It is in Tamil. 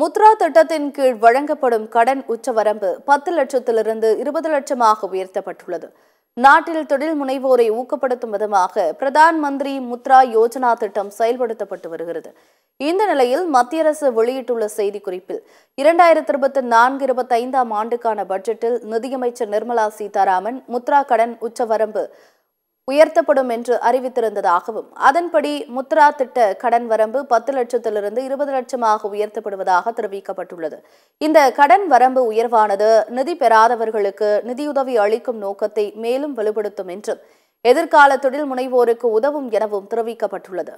முத்ரா திட்டத்தின் கீழ் வழங்கப்படும் கடன் உச்சவரம்பு பத்து லட்சத்திலிருந்து இருபது லட்சமாக உயர்த்தப்பட்டுள்ளது நாட்டில் தொழில் முனைவோரை ஊக்கப்படுத்தும் விதமாக பிரதான் மந்திரி முத்ரா யோஜனா திட்டம் செயல்படுத்தப்பட்டு வருகிறது இந்த நிலையில் மத்திய அரசு வெளியிட்டுள்ள செய்திக்குறிப்பில் இரண்டாயிரத்தி இருபத்தி நான்கு இருபத்தி ஐந்தாம் ஆண்டுக்கான பட்ஜெட்டில் நிதியமைச்சர் நிர்மலா சீதாராமன் முத்ரா கடன் உச்சவரம்பு உயர்த்தப்படும் என்று அறிவித்திருந்ததாகவும் அதன்படி முத்ரா திட்ட கடன் வரம்பு பத்து லட்சத்திலிருந்து இருபது லட்சமாக உயர்த்தப்படுவதாக தெரிவிக்கப்பட்டுள்ளது இந்த கடன் வரம்பு உயர்வானது நிதி பெறாதவர்களுக்கு நிதியுதவி அளிக்கும் நோக்கத்தை மேலும் வலுப்படுத்தும் என்றும் எதிர்கால தொழில் முனைவோருக்கு உதவும் எனவும் தெரிவிக்கப்பட்டுள்ளது